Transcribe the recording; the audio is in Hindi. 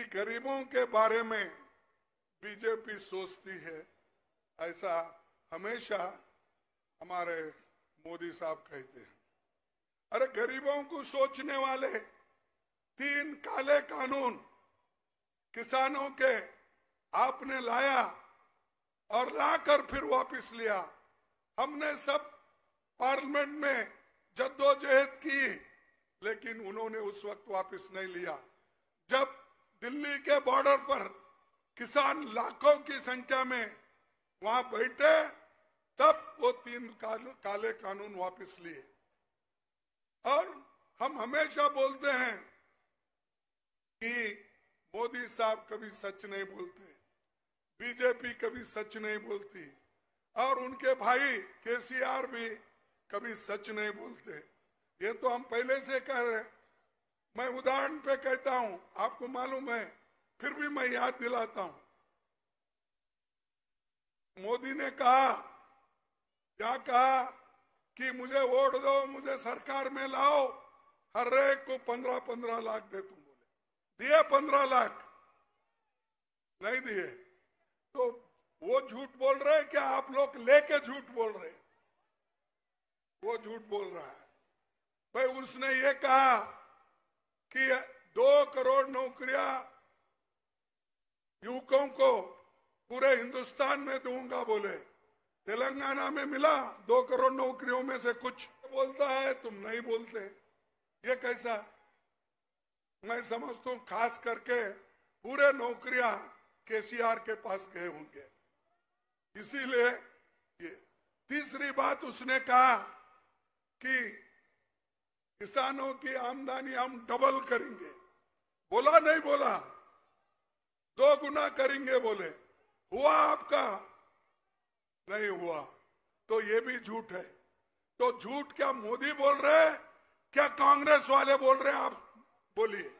कि गरीबों के बारे में बीजेपी सोचती है ऐसा हमेशा हमारे मोदी साहब कहते हैं अरे गरीबों को सोचने वाले तीन काले कानून किसानों के आपने लाया और लाकर फिर वापस लिया हमने सब पार्लियामेंट में जद्दोजहद की लेकिन उन्होंने उस वक्त वापस नहीं लिया जब दिल्ली के बॉर्डर पर किसान लाखों की संख्या में वहां बैठे तब वो तीन काल, काले कानून वापस लिए और हम हमेशा बोलते हैं कि मोदी साहब कभी सच नहीं बोलते बीजेपी कभी सच नहीं बोलती और उनके भाई केसीआर भी कभी सच नहीं बोलते ये तो हम पहले से कह रहे हैं मैं उदाहरण पे कहता हूं आपको मालूम है फिर भी मैं याद दिलाता हूं मोदी ने कहा क्या कहा कि मुझे वोट दो मुझे सरकार में लाओ हर एक को पंद्रह पंद्रह लाख दे तुम बोले दिए पंद्रह लाख नहीं दिए तो वो झूठ बोल रहे क्या आप लोग लेके झूठ बोल रहे वो झूठ बोल रहा है भाई उसने ये कहा कि दो करोड़ नौकरियां युवकों को पूरे हिंदुस्तान में दूंगा बोले तेलंगाना में मिला दो करोड़ नौकरियों में से कुछ बोलता है तुम नहीं बोलते ये कैसा मैं समझता हूँ खास करके पूरे नौकरियां केसीआर के पास गए होंगे इसीलिए ये तीसरी बात उसने कहा कि किसानों की आमदनी हम डबल करेंगे बोला नहीं बोला दो गुना करेंगे बोले हुआ आपका नहीं हुआ तो ये भी झूठ है तो झूठ क्या मोदी बोल रहे क्या कांग्रेस वाले बोल रहे आप बोलिए